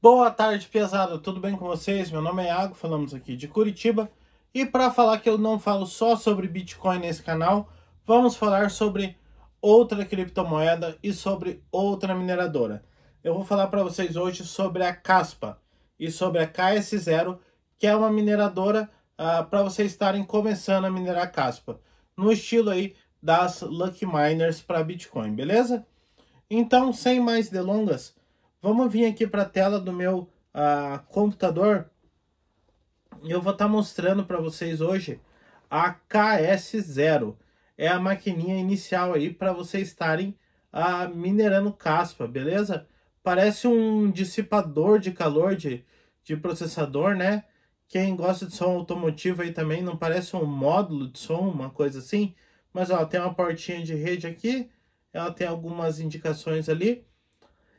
Boa tarde, pesada. Tudo bem com vocês? Meu nome é Iago, falamos aqui de Curitiba. E para falar que eu não falo só sobre Bitcoin nesse canal, vamos falar sobre outra criptomoeda e sobre outra mineradora. Eu vou falar para vocês hoje sobre a Caspa e sobre a KS0, que é uma mineradora uh, ah, para vocês estarem começando a minerar Caspa, no estilo aí das Lucky Miners para Bitcoin, beleza? Então, sem mais delongas, Vamos vir aqui para a tela do meu uh, computador. E eu vou estar tá mostrando para vocês hoje a KS0. É a maquininha inicial aí para vocês estarem uh, minerando caspa, beleza? Parece um dissipador de calor de, de processador, né? Quem gosta de som automotivo aí também, não parece um módulo de som, uma coisa assim. Mas ó, tem uma portinha de rede aqui, ela tem algumas indicações ali.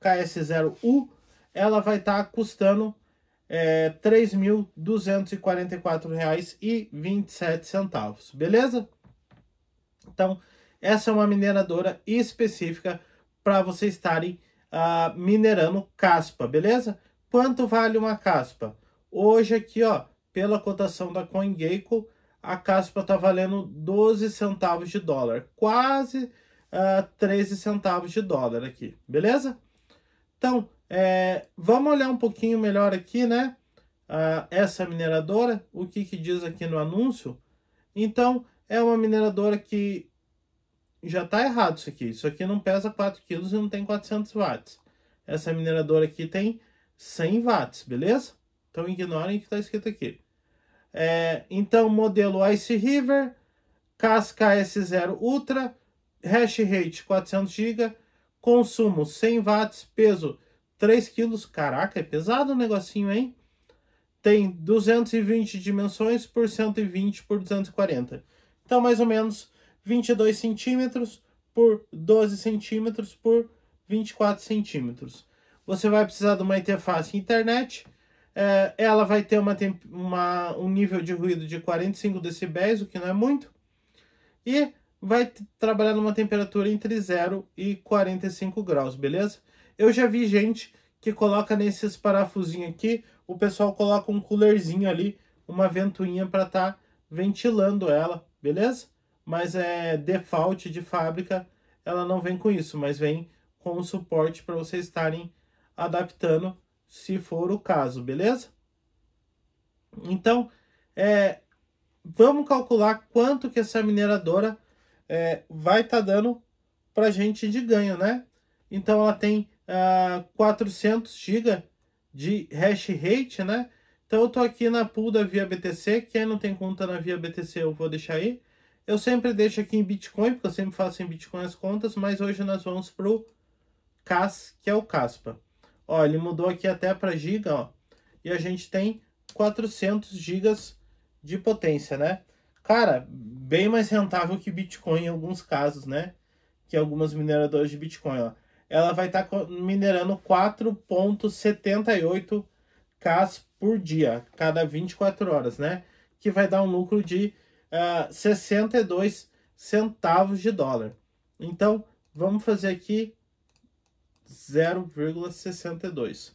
KS0U, ela vai estar tá custando é, R$ 3.244,27, beleza? Então, essa é uma mineradora específica para vocês estarem uh, minerando caspa, beleza? Quanto vale uma caspa? Hoje aqui, ó, pela cotação da CoinGecko, a caspa está valendo 12 centavos de dólar, quase uh, ah, 13 centavos de dólar aqui, beleza? Então, é, vamos olhar um pouquinho melhor aqui, né? Ah, essa mineradora, o que, que diz aqui no anúncio? Então, é uma mineradora que já está errado isso aqui. Isso aqui não pesa 4 kg e não tem 400 watts. Essa mineradora aqui tem 100 watts, beleza? Então, ignorem o que está escrito aqui. É, então, modelo Ice River, casca S0 Ultra, hash rate 400 GB, Consumo 100 watts, peso 3 quilos. Caraca, é pesado o negocinho, hein? Tem 220 dimensões por 120 por 240. Então, mais ou menos 22 centímetros por 12 centímetros por 24 centímetros. Você vai precisar de uma interface internet. É, ela vai ter uma, uma, um nível de ruído de 45 decibéis, o que não é muito. E vai trabalhar numa temperatura entre 0 e 45 graus, beleza? Eu já vi gente que coloca nesses parafusinhos aqui, o pessoal coloca um coolerzinho ali, uma ventoinha para estar tá ventilando ela, beleza? Mas é default de fábrica, ela não vem com isso, mas vem com o suporte para vocês estarem adaptando, se for o caso, beleza? Então, é, vamos calcular quanto que essa mineradora é, vai estar tá dando para gente de ganho, né? Então ela tem uh, 400 GB de hash rate, né? Então eu tô aqui na pool da Via BTC, quem não tem conta na Via BTC eu vou deixar aí. Eu sempre deixo aqui em Bitcoin, porque eu sempre faço em Bitcoin as contas, mas hoje nós vamos pro CAS, que é o CASPA. Ó, ele mudou aqui até para giga, ó. E a gente tem 400 gigas de potência, né? cara, bem mais rentável que Bitcoin em alguns casos, né? Que algumas mineradoras de Bitcoin, ó. Ela vai estar tá minerando 4,78 Ks por dia, cada 24 horas, né? Que vai dar um lucro de uh, ah, 62 centavos de dólar. Então, vamos fazer aqui 0,62.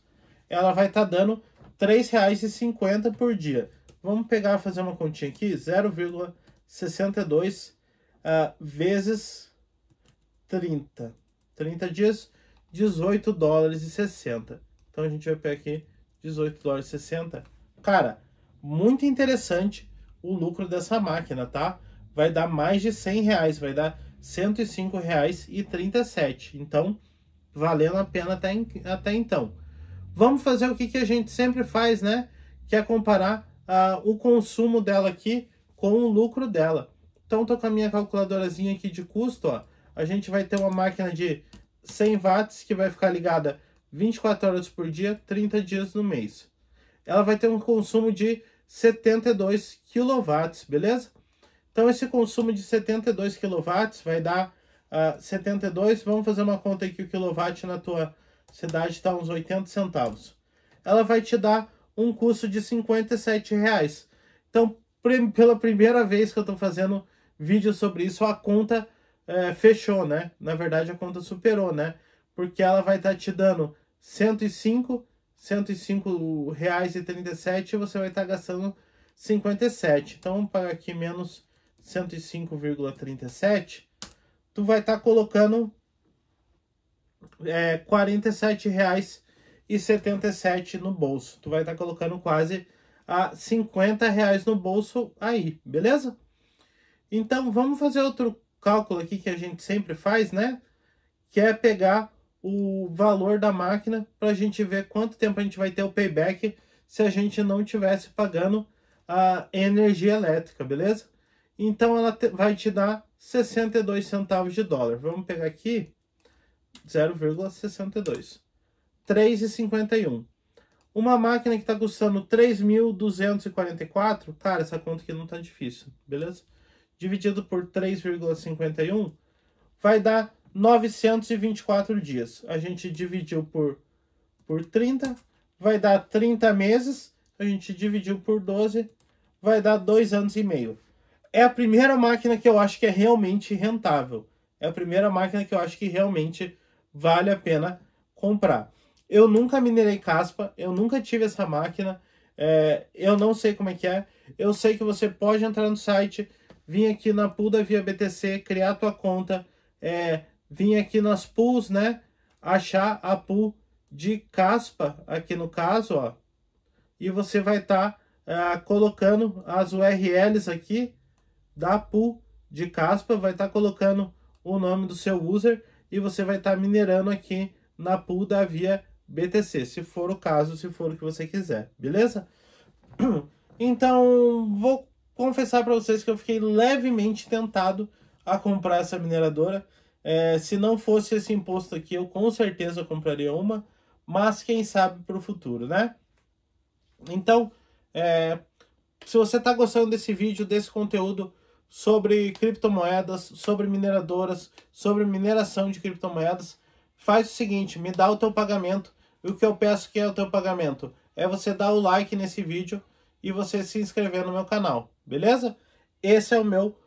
Ela vai estar tá dando R$ 3,50 por dia. Vamos pegar, fazer uma continha aqui, 0,62 uh, ah, vezes 30. 30 dias, 18 dólares e 60. Então a gente vai pegar aqui 18 dólares e 60. Cara, muito interessante o lucro dessa máquina, tá? Vai dar mais de 100 reais, vai dar 105 reais e 37. Então, valendo a pena até, até então. Vamos fazer o que, que a gente sempre faz, né? Que é comparar o consumo dela aqui com o lucro dela. Então, tô com a minha calculadorazinha aqui de custo, ó. A gente vai ter uma máquina de 100 watts que vai ficar ligada 24 horas por dia, 30 dias no mês. Ela vai ter um consumo de 72 kW, beleza? Então, esse consumo de 72 kW vai dar uh, ah, 72. Vamos fazer uma conta aqui: o quilowatt na tua cidade está uns 80 centavos. Ela vai te dar um custo de 57 reais. Então, pela primeira vez que eu estou fazendo vídeo sobre isso, a conta é, fechou, né? Na verdade, a conta superou, né? Porque ela vai estar tá te dando 105, 105 reais e 37 e você vai estar tá gastando 57. Então, vamos pagar aqui menos 105,37. Tu vai estar tá colocando é, 47 reais e 77 no bolso. Tu vai estar tá colocando quase a 50 reais no bolso aí, beleza? Então vamos fazer outro cálculo aqui que a gente sempre faz, né? Que é pegar o valor da máquina para a gente ver quanto tempo a gente vai ter o payback se a gente não tivesse pagando a energia elétrica, beleza? Então ela te, vai te dar 62 centavos de dólar. Vamos pegar aqui 0,62. 3,51. Uma máquina que está custando 3.244, cara, essa conta aqui não está difícil, beleza? Dividido por 3,51 vai dar 924 dias. A gente dividiu por, por 30, vai dar 30 meses. A gente dividiu por 12, vai dar 2 anos e meio. É a primeira máquina que eu acho que é realmente rentável. É a primeira máquina que eu acho que realmente vale a pena comprar. Eu nunca minerei caspa, eu nunca tive essa máquina, é, eu não sei como é que é. Eu sei que você pode entrar no site, vir aqui na pool da Via BTC, criar tua conta, é, vir aqui nas pools, né? Achar a pool de caspa, aqui no caso, ó. E você vai estar tá, é, colocando as URLs aqui da pool de caspa, vai estar tá colocando o nome do seu user e você vai estar tá minerando aqui na pool da Via BTC. BTC, se for o caso, se for o que você quiser, beleza? Então, vou confessar para vocês que eu fiquei levemente tentado a comprar essa mineradora. É, se não fosse esse imposto aqui, eu com certeza compraria uma, mas quem sabe para o futuro, né? Então, é, se você está gostando desse vídeo, desse conteúdo sobre criptomoedas, sobre mineradoras, sobre mineração de criptomoedas, faz o seguinte, me dá o teu pagamento o que eu peço que é o teu pagamento é você dar o like nesse vídeo e você se inscrever no meu canal, beleza? Esse é o meu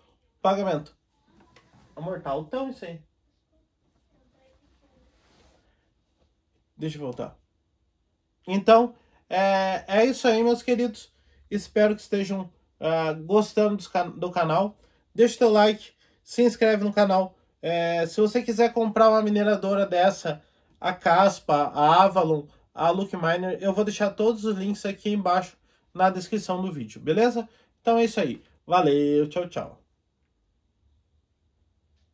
pagamento. Amor, tá altão isso aí. Deixa eu voltar. Então, é, é isso aí, meus queridos. Espero que estejam uh, gostando do, can do canal. Deixa teu like, se inscreve no canal. É, se você quiser comprar uma mineradora dessa a Caspa, a Avalon, a Look Miner. Eu vou deixar todos os links aqui embaixo na descrição do vídeo, beleza? Então é isso aí. Valeu, tchau, tchau.